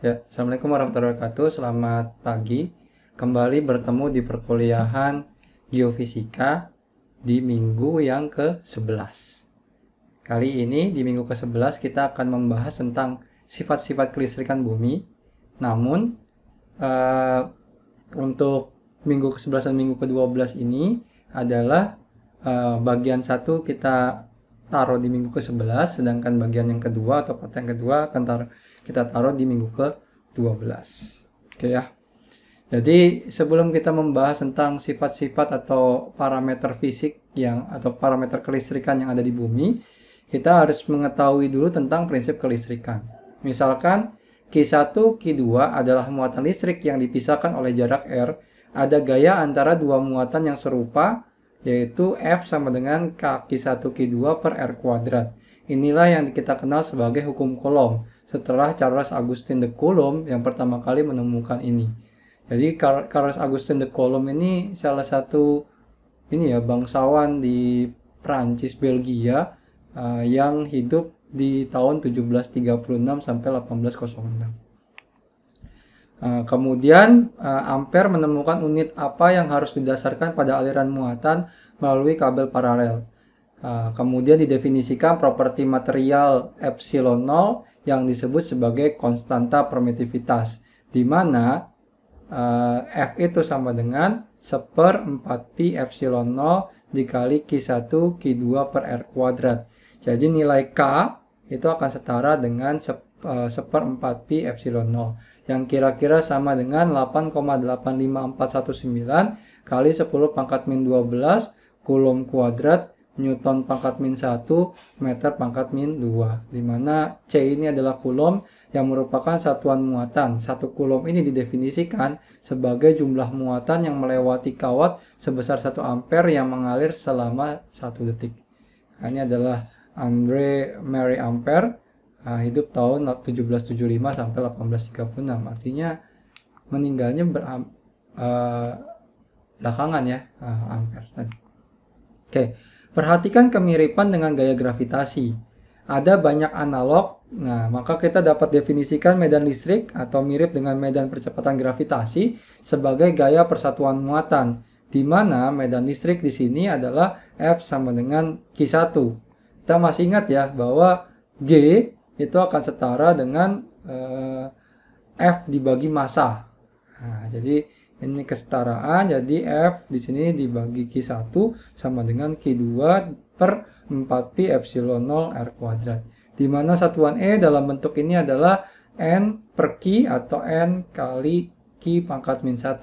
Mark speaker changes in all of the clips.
Speaker 1: Ya, Assalamualaikum warahmatullahi wabarakatuh. Selamat pagi. Kembali bertemu di perkuliahan Geofisika di minggu yang ke-11. Kali ini di minggu ke-11 kita akan membahas tentang sifat-sifat kelistrikan bumi. Namun uh, untuk minggu ke-11 dan minggu ke-12 ini adalah uh, bagian satu kita taruh di minggu ke-11 sedangkan bagian yang kedua atau part yang kedua akan taruh kita taruh di minggu ke-12. Oke ya. Jadi sebelum kita membahas tentang sifat-sifat atau parameter fisik yang atau parameter kelistrikan yang ada di bumi, kita harus mengetahui dulu tentang prinsip kelistrikan. Misalkan Q1, Q2 adalah muatan listrik yang dipisahkan oleh jarak R. Ada gaya antara dua muatan yang serupa, yaitu F sama dengan K Q1, Q2 per R kuadrat. Inilah yang kita kenal sebagai hukum Coulomb setelah Charles Augustin de Coulomb yang pertama kali menemukan ini. Jadi Charles Augustin de Coulomb ini salah satu ini ya bangsawan di Prancis Belgia uh, yang hidup di tahun 1736 sampai 1806. Uh, eh, kemudian uh, eh, Ampere menemukan unit apa yang harus didasarkan pada aliran muatan melalui kabel paralel. Ah, kemudian didefinisikan properti material epsilon 0 yang disebut sebagai konstanta permitivitas, di mana uh, F itu sama dengan seperempat 4pi epsilon 0 dikali Q1 Q2 per R kuadrat. Jadi nilai K itu akan setara dengan ah, seperempat 4pi epsilon 0 yang kira-kira sama dengan 8,85419 kali 10 pangkat min 12 kulom kuadrat Newton pangkat min 1, meter pangkat min 2. dimana C ini adalah kulom yang merupakan satuan muatan. Satu kulom ini didefinisikan sebagai jumlah muatan yang melewati kawat sebesar 1 ampere yang mengalir selama satu detik. Nah, ini adalah Andre Mary Ampere, ah, hidup tahun 1775 sampai 1836. Artinya meninggalnya ber, uh, ah, belakangan ya, uh, Ampere Oke. Okay. Perhatikan kemiripan dengan gaya gravitasi. Ada banyak analog, nah maka kita dapat definisikan medan listrik atau mirip dengan medan percepatan gravitasi sebagai gaya persatuan muatan, di mana medan listrik di sini adalah F sama dengan Q1. Kita masih ingat ya bahwa G itu akan setara dengan eh, F dibagi massa. Nah, jadi ini kesetaraan jadi F di sini dibagi Q1 sama dengan Q2 per 4pi epsilon 0 R kuadrat di mana satuan E dalam bentuk ini adalah N per Q atau N kali Q pangkat min 1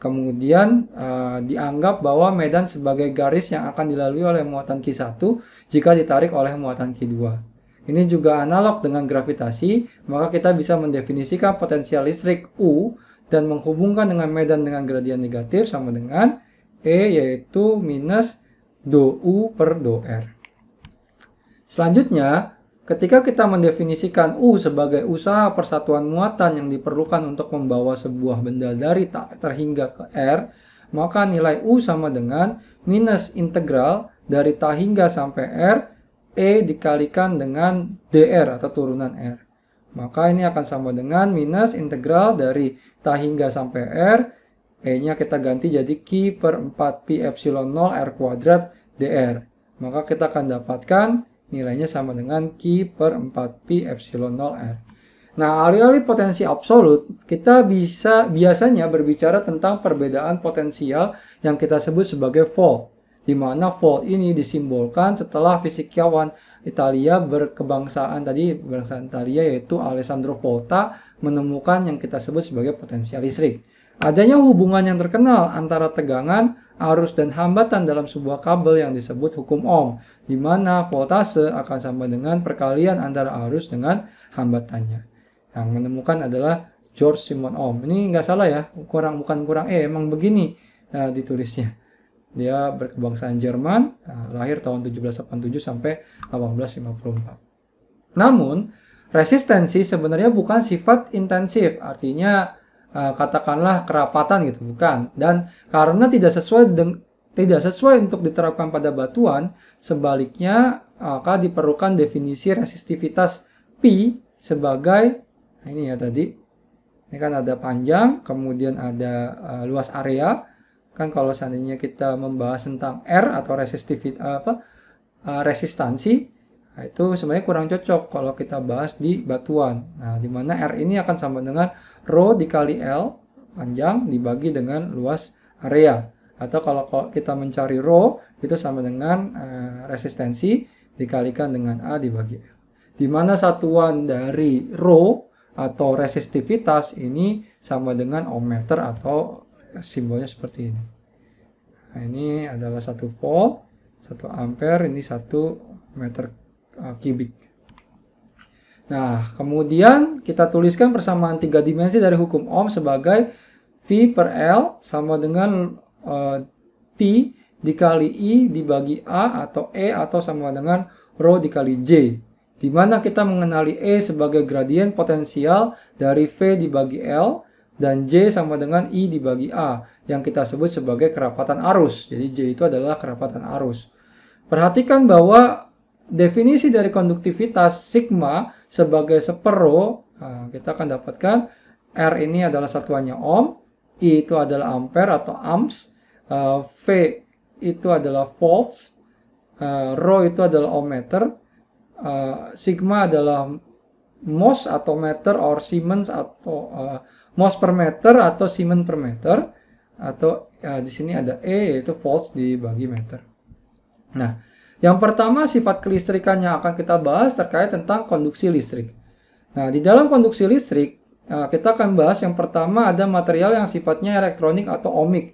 Speaker 1: kemudian uh, dianggap bahwa medan sebagai garis yang akan dilalui oleh muatan Q1 jika ditarik oleh muatan Q2 ini juga analog dengan gravitasi, maka kita bisa mendefinisikan potensial listrik U dan menghubungkan dengan medan dengan gradien negatif sama dengan E yaitu minus do U per do R. Selanjutnya, ketika kita mendefinisikan U sebagai usaha persatuan muatan yang diperlukan untuk membawa sebuah benda dari tak terhingga ke R, maka nilai U sama dengan minus integral dari tak hingga sampai R, E dikalikan dengan dr atau turunan R. Maka ini akan sama dengan minus integral dari t hingga sampai R. E-nya kita ganti jadi Q per 4 pi epsilon 0 R kuadrat dr. Maka kita akan dapatkan nilainya sama dengan Q per 4 pi epsilon 0 R. Nah, alih-alih potensi absolut, kita bisa biasanya berbicara tentang perbedaan potensial yang kita sebut sebagai volt, di mana volt ini disimbolkan setelah fisikawan Italia berkebangsaan tadi berkebangsaan Italia yaitu Alessandro Volta menemukan yang kita sebut sebagai potensial listrik. Adanya hubungan yang terkenal antara tegangan, arus dan hambatan dalam sebuah kabel yang disebut hukum ohm, di mana voltase akan sama dengan perkalian antara arus dengan hambatannya. Yang menemukan adalah George Simon Ohm. Ini nggak salah ya, kurang bukan kurang eh emang begini nah, ditulisnya. Dia berkebangsaan Jerman, eh, lahir tahun 1787 sampai 1854. Namun, resistensi sebenarnya bukan sifat intensif, artinya eh, katakanlah kerapatan gitu, bukan. Dan karena tidak sesuai dengan tidak sesuai untuk diterapkan pada batuan, sebaliknya maka diperlukan definisi resistivitas P sebagai ini ya tadi. Ini kan ada panjang, kemudian ada uh, luas area, kan kalau seandainya kita membahas tentang R atau resistivitas apa eh, resistansi nah, itu sebenarnya kurang cocok kalau kita bahas di batuan nah di mana R ini akan sama dengan rho dikali L panjang dibagi dengan luas area atau kalau, kita mencari rho itu sama dengan uh, resistensi dikalikan dengan A dibagi L di mana satuan dari rho atau resistivitas ini sama dengan ohm meter atau simbolnya seperti ini. Nah, ini adalah satu volt, satu ampere, ini satu meter uh, kubik. Nah, kemudian kita tuliskan persamaan tiga dimensi dari hukum Ohm sebagai V per L sama dengan uh, eh, P dikali I dibagi A atau E atau sama dengan Rho dikali J. Di mana kita mengenali E sebagai gradien potensial dari V dibagi L dan J sama dengan I dibagi A yang kita sebut sebagai kerapatan arus. Jadi J itu adalah kerapatan arus. Perhatikan bahwa definisi dari konduktivitas sigma sebagai sepero, nah, kita akan dapatkan R ini adalah satuannya ohm, I itu adalah ampere atau amps, eh, V itu adalah volts, eh, rho itu adalah ohm meter, eh, sigma adalah mos atau meter or siemens atau uh, mos per meter atau semen per meter atau uh, di sini ada E yaitu volts dibagi meter. Nah, yang pertama sifat kelistrikan yang akan kita bahas terkait tentang konduksi listrik. Nah, di dalam konduksi listrik eh, kita akan bahas yang pertama ada material yang sifatnya elektronik atau omik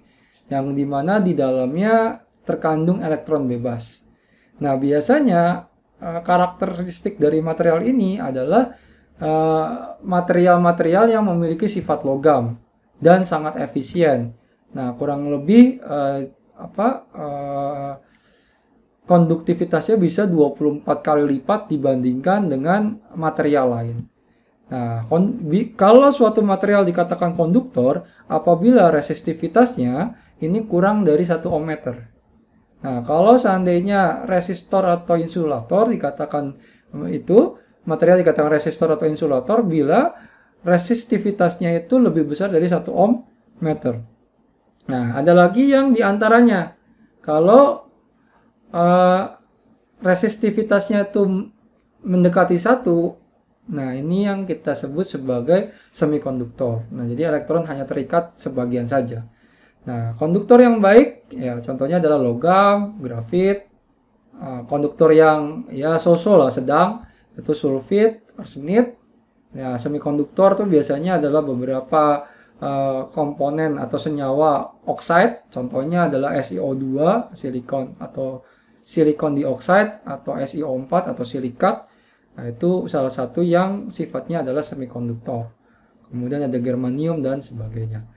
Speaker 1: yang dimana di dalamnya terkandung elektron bebas. Nah, biasanya eh, karakteristik dari material ini adalah Eh, material-material uh, yang memiliki sifat logam dan sangat efisien. Nah, kurang lebih uh, apa uh, konduktivitasnya bisa 24 kali lipat dibandingkan dengan material lain. Nah, kalau suatu material dikatakan konduktor apabila resistivitasnya ini kurang dari 1 ohm meter. Nah, kalau seandainya resistor atau insulator dikatakan itu material dikatakan resistor atau insulator bila resistivitasnya itu lebih besar dari 1 ohm meter. Nah, ada lagi yang diantaranya. Kalau uh, resistivitasnya itu mendekati satu, nah ini yang kita sebut sebagai semikonduktor. Nah, jadi elektron hanya terikat sebagian saja. Nah, konduktor yang baik, ya contohnya adalah logam, grafit, uh, konduktor yang ya sosol lah sedang, itu sulfit, arsenit, Ya, semikonduktor itu biasanya adalah beberapa uh, komponen atau senyawa oxide, contohnya adalah SiO2, silikon atau silikon dioxide atau SiO4 atau silikat. Nah, itu salah satu yang sifatnya adalah semikonduktor. Kemudian ada germanium dan sebagainya.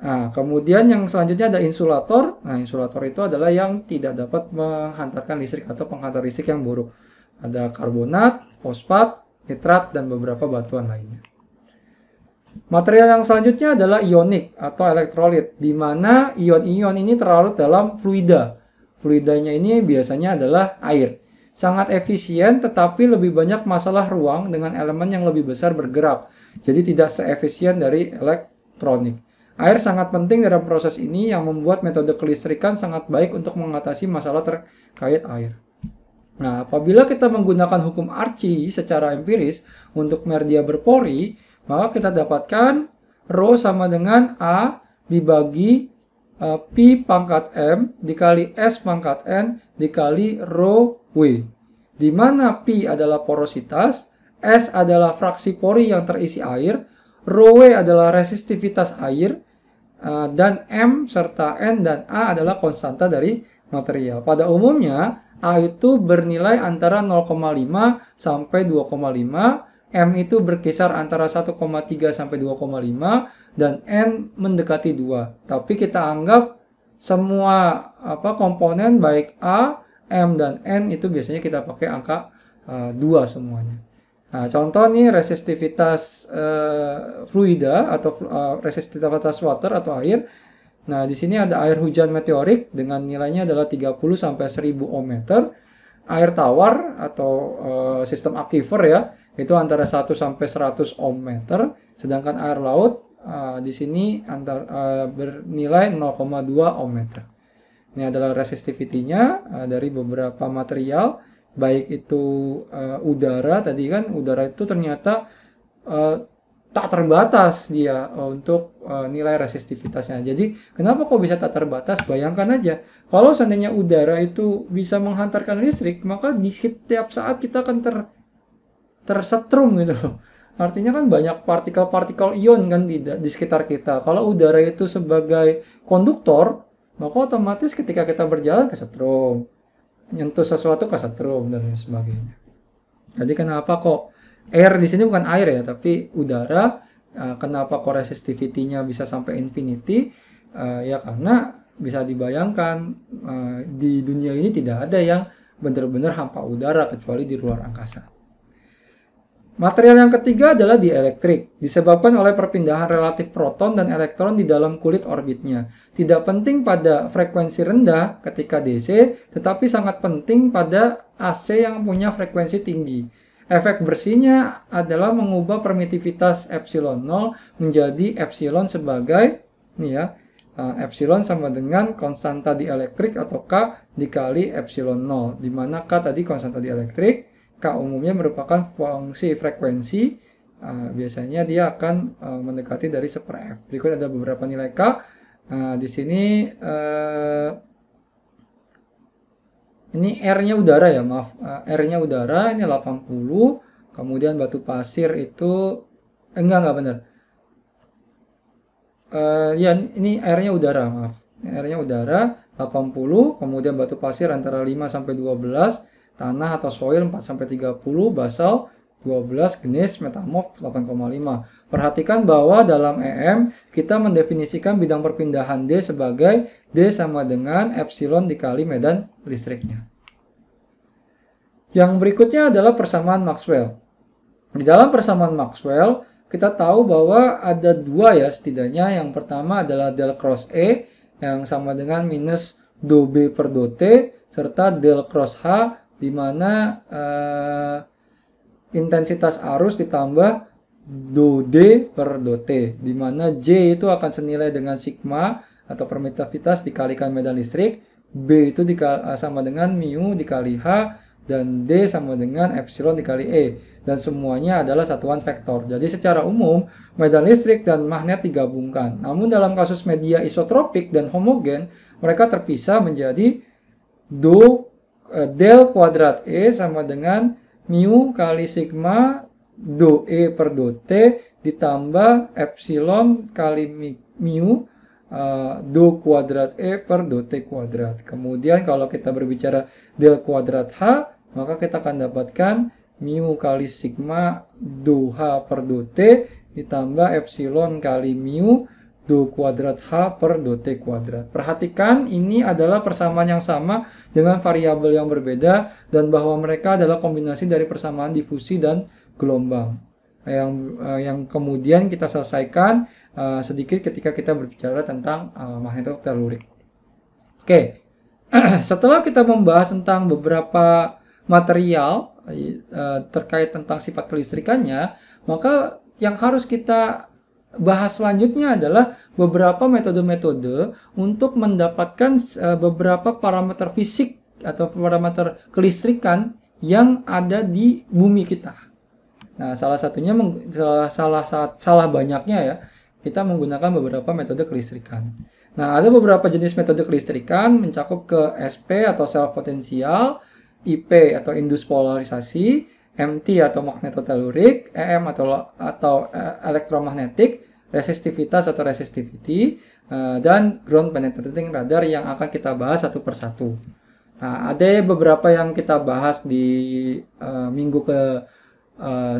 Speaker 1: Nah, kemudian yang selanjutnya ada insulator. Nah, insulator itu adalah yang tidak dapat menghantarkan listrik atau penghantar listrik yang buruk. Ada karbonat, fosfat, nitrat, dan beberapa batuan lainnya. Material yang selanjutnya adalah ionik atau elektrolit, di mana ion-ion ini terlarut dalam fluida. Fluidanya ini biasanya adalah air. Sangat efisien tetapi lebih banyak masalah ruang dengan elemen yang lebih besar bergerak. Jadi tidak seefisien dari elektronik. Air sangat penting dalam proses ini yang membuat metode kelistrikan sangat baik untuk mengatasi masalah terkait air. Nah, apabila kita menggunakan hukum Archie secara empiris untuk media berpori, maka kita dapatkan Rho sama dengan A dibagi uh, P pangkat M dikali S pangkat N dikali Rho W. Di mana P adalah porositas, S adalah fraksi pori yang terisi air, Rho W adalah resistivitas air, uh, dan M serta N dan A adalah konstanta dari material. Pada umumnya, A itu bernilai antara 0,5 sampai 2,5, M itu berkisar antara 1,3 sampai 2,5 dan N mendekati 2. Tapi kita anggap semua apa komponen baik A, M dan N itu biasanya kita pakai angka e, uh, 2 semuanya. Nah, contoh nih resistivitas uh, fluida atau uh, resistivitas water atau air Nah, di sini ada air hujan meteorik dengan nilainya adalah 30 sampai 1000 ohm meter. Air tawar atau e, sistem aquifer ya, itu antara 1 sampai 100 ohm meter, sedangkan air laut e, di sini antar e, bernilai 0,2 ohm meter. Ini adalah resistivitinya e, dari beberapa material, baik itu e, udara tadi kan udara itu ternyata e, tak terbatas dia eh, untuk eh, nilai resistivitasnya. Jadi kenapa kok bisa tak terbatas? Bayangkan aja kalau seandainya udara itu bisa menghantarkan listrik, maka di setiap saat kita akan ter tersetrum gitu loh. Artinya kan banyak partikel-partikel ion kan di, di sekitar kita. Kalau udara itu sebagai konduktor, maka otomatis ketika kita berjalan ke setrum. nyentuh sesuatu ke setrum dan sebagainya. Jadi kenapa kok air di sini bukan air ya, tapi udara. Uh, kenapa resistivity nya bisa sampai infinity? Uh, ya karena bisa dibayangkan uh, di dunia ini tidak ada yang benar-benar hampa udara kecuali di luar angkasa. Material yang ketiga adalah dielektrik, disebabkan oleh perpindahan relatif proton dan elektron di dalam kulit orbitnya. Tidak penting pada frekuensi rendah ketika DC, tetapi sangat penting pada AC yang punya frekuensi tinggi. Efek bersihnya adalah mengubah permitivitas epsilon 0 menjadi epsilon sebagai nih ya, eh, epsilon sama dengan konstanta dielektrik atau K dikali epsilon 0, di mana K tadi konstanta dielektrik, K umumnya merupakan fungsi frekuensi, eh, biasanya dia akan eh, mendekati dari 1 F. Berikut ada beberapa nilai K, nah, di sini ini R-nya udara ya, maaf. Eh, R-nya udara, ini 80. Kemudian batu pasir itu... Eh, enggak, enggak bener, Uh, ya, ini R-nya udara, maaf. R-nya udara 80, kemudian batu pasir antara 5 sampai 12, tanah atau soil 4 sampai 30, basal 12 jenis metamorf 8,5. Perhatikan bahwa dalam EM kita mendefinisikan bidang perpindahan D sebagai D sama dengan epsilon dikali medan listriknya. Yang berikutnya adalah persamaan Maxwell. Di dalam persamaan Maxwell, kita tahu bahwa ada dua ya setidaknya. Yang pertama adalah del cross E yang sama dengan minus do B per do T serta del cross H di mana uh, intensitas arus ditambah do D per do T, di mana J itu akan senilai dengan sigma atau permittivitas dikalikan medan listrik, B itu eh, sama dengan mu dikali H, dan D sama dengan epsilon dikali E. Dan semuanya adalah satuan vektor. Jadi secara umum, medan listrik dan magnet digabungkan. Namun dalam kasus media isotropik dan homogen, mereka terpisah menjadi do eh, del kuadrat E sama dengan mu kali sigma do e per do t ditambah epsilon kali mu uh, eh, do kuadrat e per do t kuadrat. Kemudian kalau kita berbicara del kuadrat h, maka kita akan dapatkan mu kali sigma do h per do t ditambah epsilon kali mu do kuadrat H per do T kuadrat. Perhatikan ini adalah persamaan yang sama dengan variabel yang berbeda dan bahwa mereka adalah kombinasi dari persamaan difusi dan gelombang. Yang eh, yang kemudian kita selesaikan uh, sedikit ketika kita berbicara tentang uh, eh, magnetotelurik. Oke. Setelah kita membahas tentang beberapa material uh, terkait tentang sifat kelistrikannya, maka yang harus kita bahas selanjutnya adalah beberapa metode-metode untuk mendapatkan eh, beberapa parameter fisik atau parameter kelistrikan yang ada di bumi kita. Nah, salah satunya salah salah salah banyaknya ya, kita menggunakan beberapa metode kelistrikan. Nah, ada beberapa jenis metode kelistrikan mencakup ke SP atau self potensial, IP atau induced polarisasi, MT atau magnetotelurik, EM atau atau e, elektromagnetik, resistivitas atau resistivity, e, dan ground penetrating radar yang akan kita bahas satu persatu. Nah, ada beberapa yang kita bahas di uh, minggu ke uh,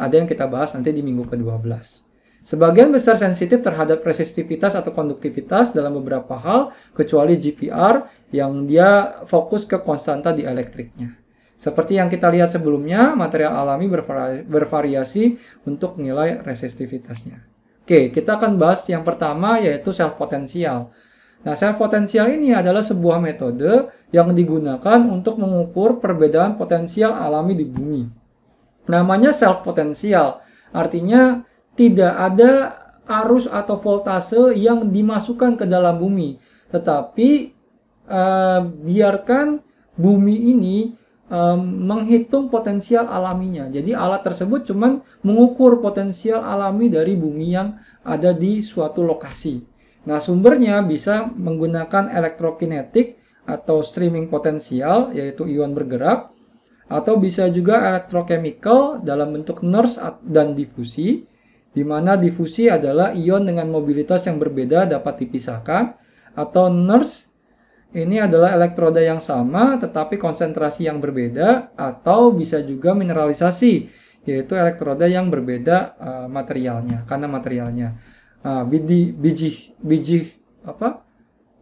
Speaker 1: ada yang kita bahas nanti di minggu ke 12. Sebagian besar sensitif terhadap resistivitas atau konduktivitas dalam beberapa hal, kecuali GPR yang dia fokus ke konstanta di elektriknya. Seperti yang kita lihat sebelumnya, material alami bervariasi untuk nilai resistivitasnya. Oke, kita akan bahas yang pertama yaitu self potensial. Nah, self potensial ini adalah sebuah metode yang digunakan untuk mengukur perbedaan potensial alami di bumi. Namanya self potensial, artinya tidak ada arus atau voltase yang dimasukkan ke dalam bumi, tetapi eh, biarkan bumi ini menghitung potensial alaminya. Jadi alat tersebut cuman mengukur potensial alami dari bumi yang ada di suatu lokasi. Nah, sumbernya bisa menggunakan elektrokinetik atau streaming potensial yaitu ion bergerak atau bisa juga elektrochemical dalam bentuk NERS dan difusi di mana difusi adalah ion dengan mobilitas yang berbeda dapat dipisahkan atau NERS ini adalah elektroda yang sama tetapi konsentrasi yang berbeda atau bisa juga mineralisasi yaitu elektroda yang berbeda uh, materialnya karena materialnya uh, biji biji biji apa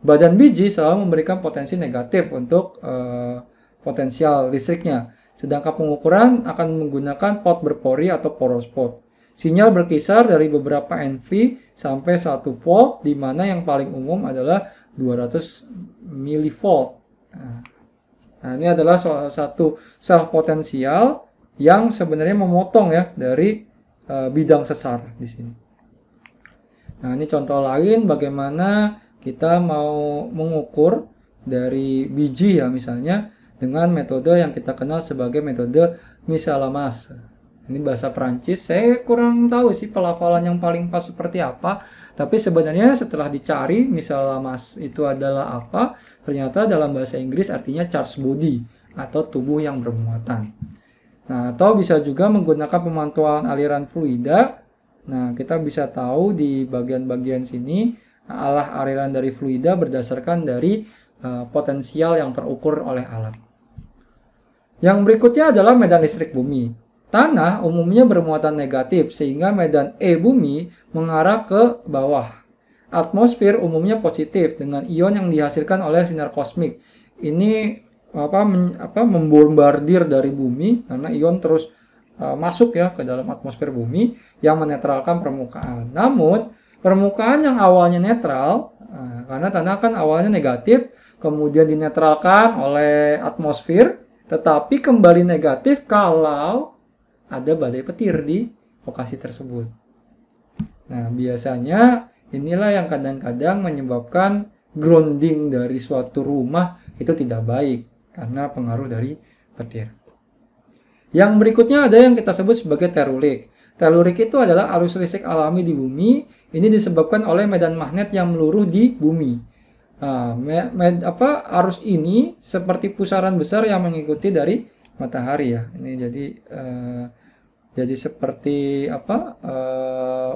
Speaker 1: badan biji selalu memberikan potensi negatif untuk uh, potensial listriknya sedangkan pengukuran akan menggunakan pot berpori atau poros pot sinyal berkisar dari beberapa NV sampai 1 volt di mana yang paling umum adalah 200 milivolt. Nah, nah, ini adalah salah satu sel potensial yang sebenarnya memotong ya dari uh, bidang sesar di sini. Nah, ini contoh lain bagaimana kita mau mengukur dari biji ya misalnya dengan metode yang kita kenal sebagai metode misalamas ini bahasa Perancis. Saya kurang tahu sih pelafalan yang paling pas seperti apa, tapi sebenarnya setelah dicari misalnya Mas itu adalah apa, ternyata dalam bahasa Inggris artinya charge body atau tubuh yang bermuatan. Nah, atau bisa juga menggunakan pemantauan aliran fluida. Nah, kita bisa tahu di bagian-bagian sini alah aliran dari fluida berdasarkan dari uh, potensial yang terukur oleh alat. Yang berikutnya adalah medan listrik bumi. Tanah umumnya bermuatan negatif sehingga medan E bumi mengarah ke bawah. Atmosfer umumnya positif dengan ion yang dihasilkan oleh sinar kosmik. Ini apa, men, apa membombardir dari bumi karena ion terus uh, masuk ya ke dalam atmosfer bumi yang menetralkan permukaan. Namun permukaan yang awalnya netral uh, karena tanah kan awalnya negatif kemudian dinetralkan oleh atmosfer tetapi kembali negatif kalau ada badai petir di lokasi tersebut. Nah, biasanya inilah yang kadang-kadang menyebabkan grounding dari suatu rumah itu tidak baik karena pengaruh dari petir. Yang berikutnya ada yang kita sebut sebagai terulik. Telurik itu adalah arus listrik alami di bumi. Ini disebabkan oleh medan magnet yang meluruh di bumi. Nah, med, med, apa arus ini seperti pusaran besar yang mengikuti dari matahari ya. Ini jadi eh, jadi seperti apa uh,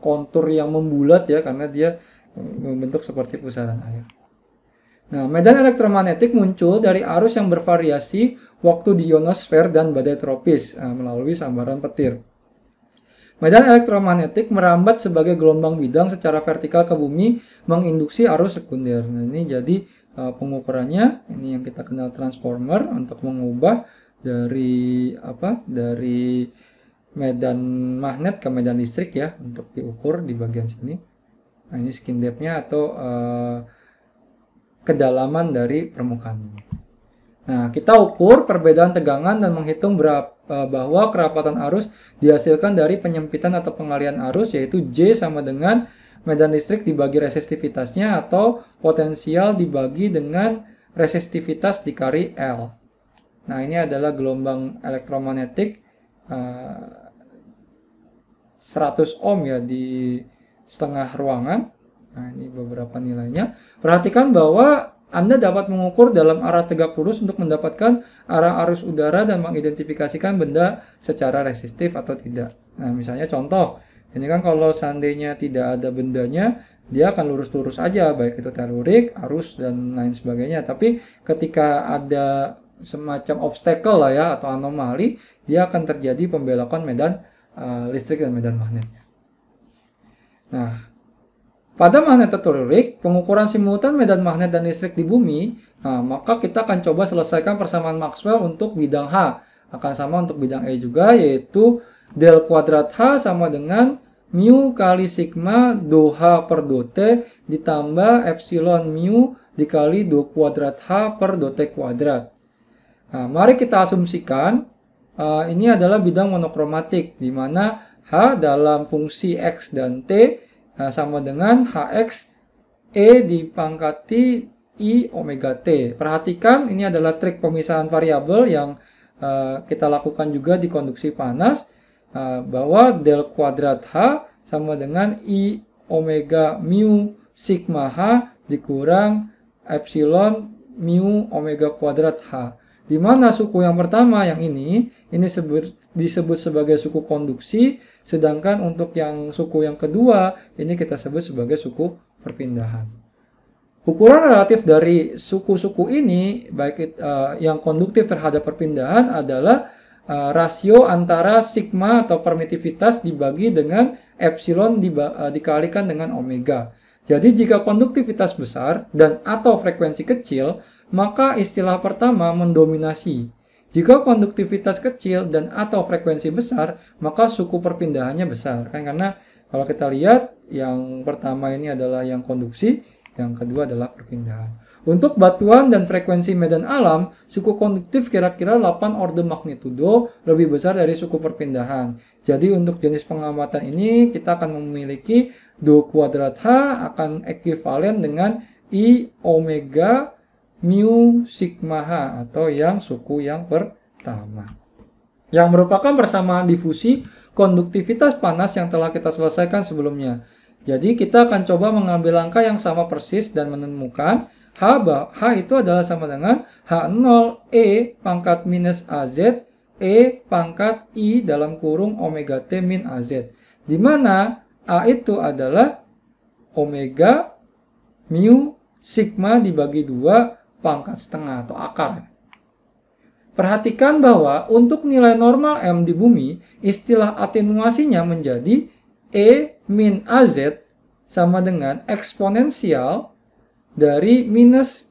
Speaker 1: kontur yang membulat ya karena dia membentuk seperti pusaran air. Nah, medan elektromagnetik muncul dari arus yang bervariasi waktu di ionosfer dan badai tropis uh, melalui sambaran petir. Medan elektromagnetik merambat sebagai gelombang bidang secara vertikal ke bumi menginduksi arus sekunder. Nah, ini jadi uh, pengukurannya ini yang kita kenal transformer untuk mengubah dari apa? dari medan magnet ke medan listrik ya untuk diukur di bagian sini nah ini skin depthnya atau uh, kedalaman dari permukaan nah kita ukur perbedaan tegangan dan menghitung berapa eh, bahwa kerapatan arus dihasilkan dari penyempitan atau pengalian arus yaitu J sama dengan medan listrik dibagi resistivitasnya atau potensial dibagi dengan resistivitas dikali L. Nah, ini adalah gelombang elektromagnetik uh, 100 ohm ya di setengah ruangan. Nah, ini beberapa nilainya. Perhatikan bahwa Anda dapat mengukur dalam arah tegak lurus untuk mendapatkan arah arus udara dan mengidentifikasikan benda secara resistif atau tidak. Nah, misalnya contoh, ini kan kalau seandainya tidak ada bendanya, dia akan lurus-lurus aja, baik itu telurik, arus, dan lain sebagainya. Tapi ketika ada semacam obstacle lah ya, atau anomali, dia akan terjadi pembelokan medan Eh, listrik dan medan magnetnya. Nah, pada magnetotelurik, pengukuran simultan medan magnet dan listrik di bumi, nah, maka kita akan coba selesaikan persamaan Maxwell untuk bidang H. Akan sama untuk bidang E juga, yaitu del kuadrat H sama dengan mu kali sigma do H per do T ditambah epsilon mu dikali do kuadrat H per do T kuadrat. Nah, mari kita asumsikan Eh, ini adalah bidang monokromatik di mana H dalam fungsi X dan T uh, sama dengan HX E dipangkati I omega T. Perhatikan ini adalah trik pemisahan variabel yang uh, kita lakukan juga di konduksi panas uh, bahwa del kuadrat H sama dengan I omega mu sigma H dikurang epsilon mu omega kuadrat H. Di mana suku yang pertama yang ini ini sebut, disebut sebagai suku konduksi, sedangkan untuk yang suku yang kedua ini kita sebut sebagai suku perpindahan. Ukuran relatif dari suku-suku ini baik uh, yang konduktif terhadap perpindahan adalah uh, rasio antara sigma atau permitivitas dibagi dengan epsilon di, uh, eh, dikalikan dengan omega. Jadi jika konduktivitas besar dan atau frekuensi kecil, maka istilah pertama mendominasi. Jika konduktivitas kecil dan atau frekuensi besar, maka suku perpindahannya besar. Kan karena kalau kita lihat yang pertama ini adalah yang konduksi, yang kedua adalah perpindahan. Untuk batuan dan frekuensi medan alam, suku konduktif kira-kira 8 orde magnitudo lebih besar dari suku perpindahan. Jadi untuk jenis pengamatan ini kita akan memiliki 2 kuadrat H akan ekivalen dengan I omega mu sigma h atau yang suku yang pertama. Yang merupakan persamaan difusi konduktivitas panas yang telah kita selesaikan sebelumnya. Jadi kita akan coba mengambil langkah yang sama persis dan menemukan H, H itu adalah sama dengan H0 E pangkat minus AZ E pangkat I dalam kurung omega T min AZ. Di mana A itu adalah omega mu sigma dibagi 2 pangkat setengah atau akar. Perhatikan bahwa untuk nilai normal M di bumi, istilah atenuasinya menjadi E min AZ sama dengan eksponensial dari minus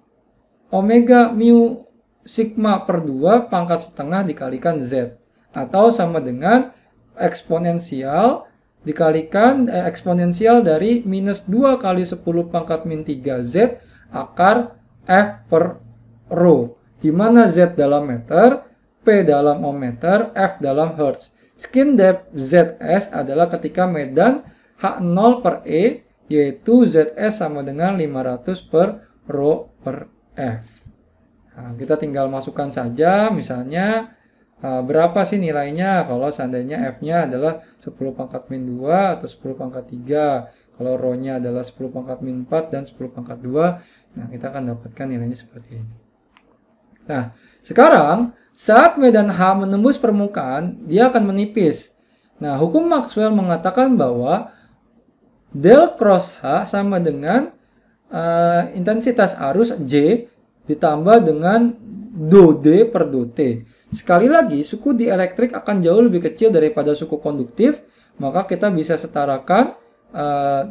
Speaker 1: omega mu sigma per 2 pangkat setengah dikalikan Z. Atau sama dengan eksponensial dikalikan eh, eksponensial dari minus 2 kali 10 pangkat min 3 Z akar F per rho, di mana Z dalam meter, P dalam ohm meter, F dalam hertz. Skin depth ZS adalah ketika medan H0 per E, yaitu ZS sama dengan 500 per rho per F. Nah, kita tinggal masukkan saja, misalnya eh, berapa sih nilainya kalau seandainya F-nya adalah 10 pangkat min 2 atau 10 pangkat 3. Kalau Rho-nya adalah 10 pangkat min 4 dan 10 pangkat 2. Nah, kita akan dapatkan nilainya seperti ini. Nah, sekarang saat medan H menembus permukaan, dia akan menipis. Nah, hukum Maxwell mengatakan bahwa del cross H sama dengan uh, intensitas arus J ditambah dengan do D per do T. Sekali lagi, suku dielektrik akan jauh lebih kecil daripada suku konduktif, maka kita bisa setarakan uh,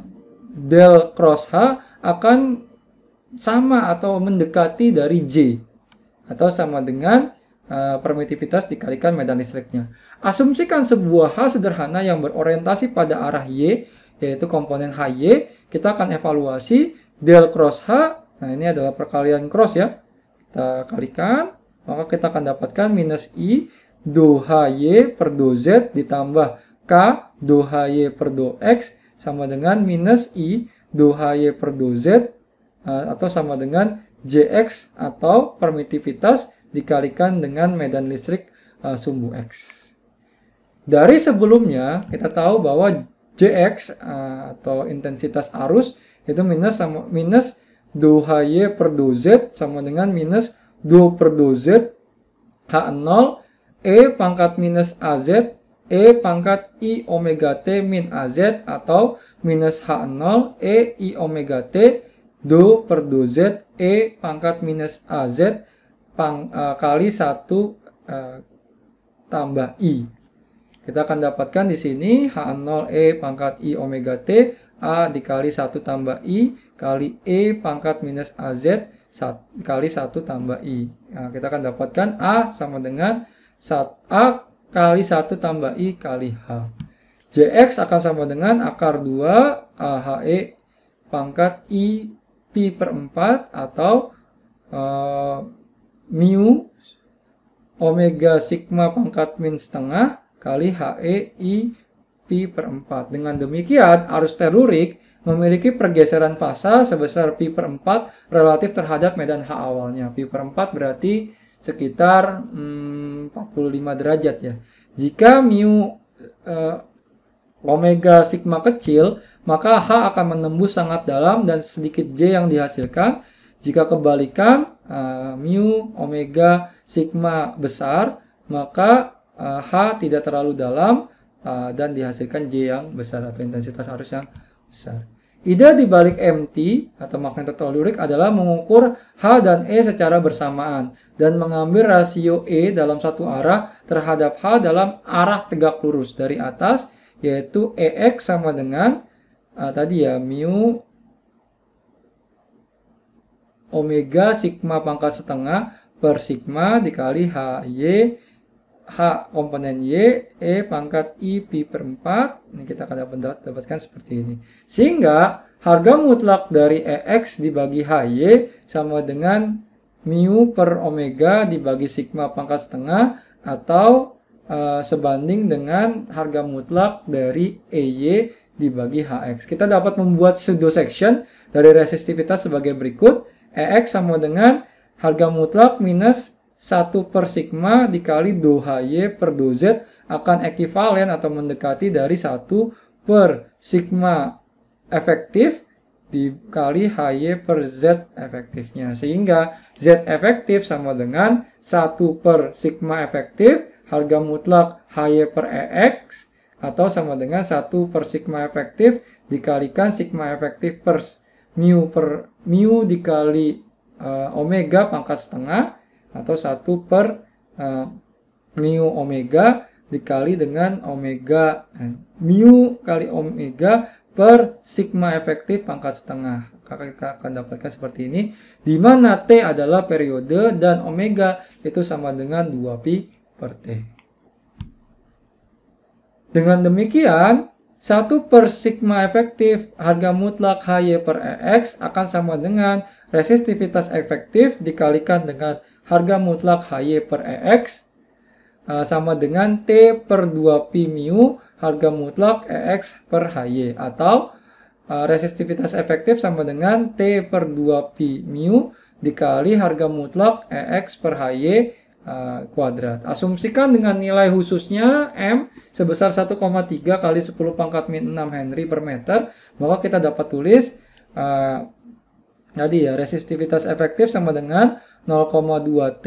Speaker 1: del cross H akan sama atau mendekati dari J atau sama dengan uh, permitivitas dikalikan medan listriknya. Asumsikan sebuah hal sederhana yang berorientasi pada arah Y yaitu komponen HY, kita akan evaluasi del cross H. Nah, ini adalah perkalian cross ya. Kita kalikan, maka kita akan dapatkan minus I do HY per do Z ditambah K do HY per do X sama dengan minus I do HY per do Z Eh, atau sama dengan Jx atau permitivitas dikalikan dengan medan listrik uh, sumbu X. Dari sebelumnya kita tahu bahwa Jx uh, eh, atau intensitas arus itu minus sama minus 2HY per 2Z sama dengan minus 2 per 2Z H0 E pangkat minus AZ E pangkat I omega T min AZ atau minus H0 E I omega T do per do z e pangkat minus az pang, uh, kali 1 uh, eh, tambah i. Kita akan dapatkan di sini H0 e pangkat i omega t a dikali 1 tambah i kali e pangkat minus az kali 1 tambah i. Nah, kita akan dapatkan a sama dengan 1, a kali 1 tambah i kali h. jx akan sama dengan akar 2 ahe pangkat i pi per 4 atau uh, mu omega sigma pangkat min setengah kali HE I pi per 4. Dengan demikian, arus terurik memiliki pergeseran fasa sebesar pi per 4 relatif terhadap medan H awalnya. Pi per 4 berarti sekitar hmm, 45 derajat ya. Jika mu uh, omega sigma kecil, maka H akan menembus sangat dalam dan sedikit J yang dihasilkan. Jika kebalikan, uh, mu, omega, sigma besar, maka uh, H tidak terlalu dalam uh, dan dihasilkan J yang besar atau intensitas arus yang besar. Ide dibalik MT atau lurik adalah mengukur H dan E secara bersamaan dan mengambil rasio E dalam satu arah terhadap H dalam arah tegak lurus dari atas yaitu EX sama dengan uh, tadi ya mu omega sigma pangkat setengah per sigma dikali h y H komponen Y E pangkat I pi per 4 ini kita akan dapat, dapatkan seperti ini sehingga harga mutlak dari EX dibagi HY sama dengan mu per omega dibagi sigma pangkat setengah atau uh, sebanding dengan harga mutlak dari e y dibagi hx. Kita dapat membuat pseudo section dari resistivitas sebagai berikut. EX sama dengan harga mutlak minus 1 per sigma dikali dou HY per dou Z akan ekivalen atau mendekati dari 1 per sigma efektif dikali HY per Z efektifnya. Sehingga Z efektif sama dengan 1 per sigma efektif harga mutlak HY per EX atau sama dengan 1 per sigma efektif dikalikan sigma efektif per mu per mu dikali uh, omega pangkat setengah atau 1 per uh, mu omega dikali dengan omega eh, mu kali omega per sigma efektif pangkat setengah. Kakak akan dapatkan seperti ini di mana T adalah periode dan omega itu sama dengan 2pi per T. Dengan demikian, 1 per sigma efektif harga mutlak HY per EX akan sama dengan resistivitas efektif dikalikan dengan harga mutlak HY per EX eh, sama dengan T per 2 pi mu harga mutlak EX per HY atau eh, resistivitas efektif sama dengan T per 2 pi mu dikali harga mutlak EX per HY Eh, kuadrat. Asumsikan dengan nilai khususnya M sebesar 1,3 kali 10 pangkat min 6 Henry per meter, maka kita dapat tulis uh, tadi ya resistivitas efektif sama dengan 0,2 T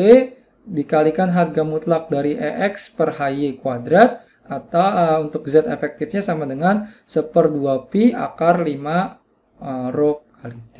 Speaker 1: dikalikan harga mutlak dari EX per HY kuadrat atau uh, untuk Z efektifnya sama dengan 1 per 2 Pi akar 5 uh, Rho kali T.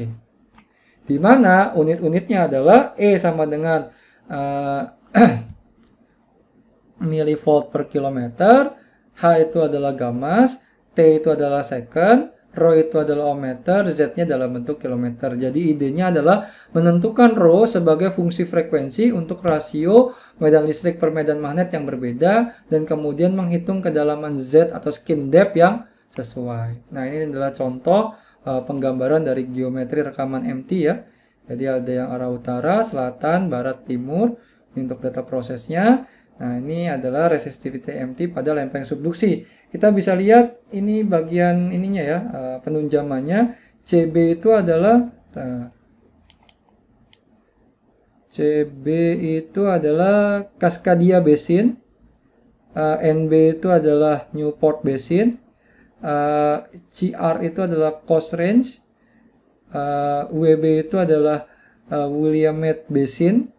Speaker 1: Dimana unit-unitnya adalah E sama dengan uh, milivolt per kilometer, H itu adalah gamas, T itu adalah second, Rho itu adalah ohm ohmmeter, Z-nya dalam bentuk kilometer. Jadi idenya adalah menentukan Rho sebagai fungsi frekuensi untuk rasio medan listrik per medan magnet yang berbeda dan kemudian menghitung kedalaman Z atau skin depth yang sesuai. Nah ini adalah contoh uh, penggambaran dari geometri rekaman MT ya. Jadi ada yang arah utara, selatan, barat, timur, ini untuk data prosesnya. Nah, ini adalah resistivity MT pada lempeng subduksi. Kita bisa lihat ini bagian ininya ya, eh, penunjamannya. CB itu adalah eh, CB itu adalah Cascadia Basin. Eh, NB itu adalah Newport Basin. CR itu adalah Coast Range. WB itu adalah Williamette Basin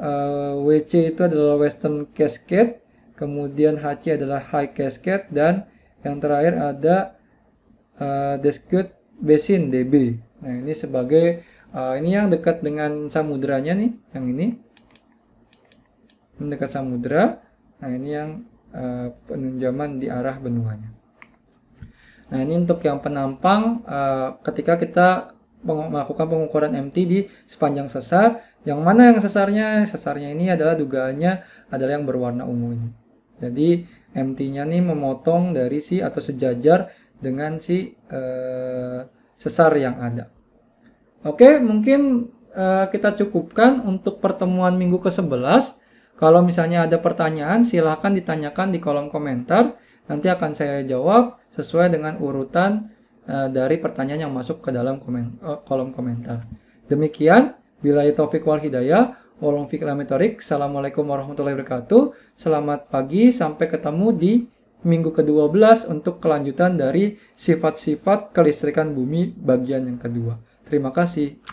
Speaker 1: uh, eh, WC itu adalah Western Cascade, kemudian HC adalah High Cascade, dan yang terakhir ada uh, Descute Basin DB. Nah ini sebagai uh, ini yang dekat dengan samudranya nih, yang ini mendekat samudra. Nah ini yang uh, penunjaman di arah benuanya. Nah ini untuk yang penampang uh, ketika kita melakukan pengukuran MT di sepanjang sesar. Yang mana yang sesarnya? Sesarnya ini adalah dugaannya adalah yang berwarna ungu ini. Jadi MT-nya ini memotong dari si atau sejajar dengan si eh, sesar yang ada. Oke, mungkin eh, kita cukupkan untuk pertemuan minggu ke-11. Kalau misalnya ada pertanyaan, silahkan ditanyakan di kolom komentar. Nanti akan saya jawab sesuai dengan urutan Eh, dari pertanyaan yang masuk ke dalam komen, eh, kolom komentar. Demikian, bila taufik wal hidayah, Walong Fikir Assalamualaikum warahmatullahi wabarakatuh. Selamat pagi, sampai ketemu di minggu ke-12 untuk kelanjutan dari sifat-sifat kelistrikan bumi bagian yang kedua. Terima kasih.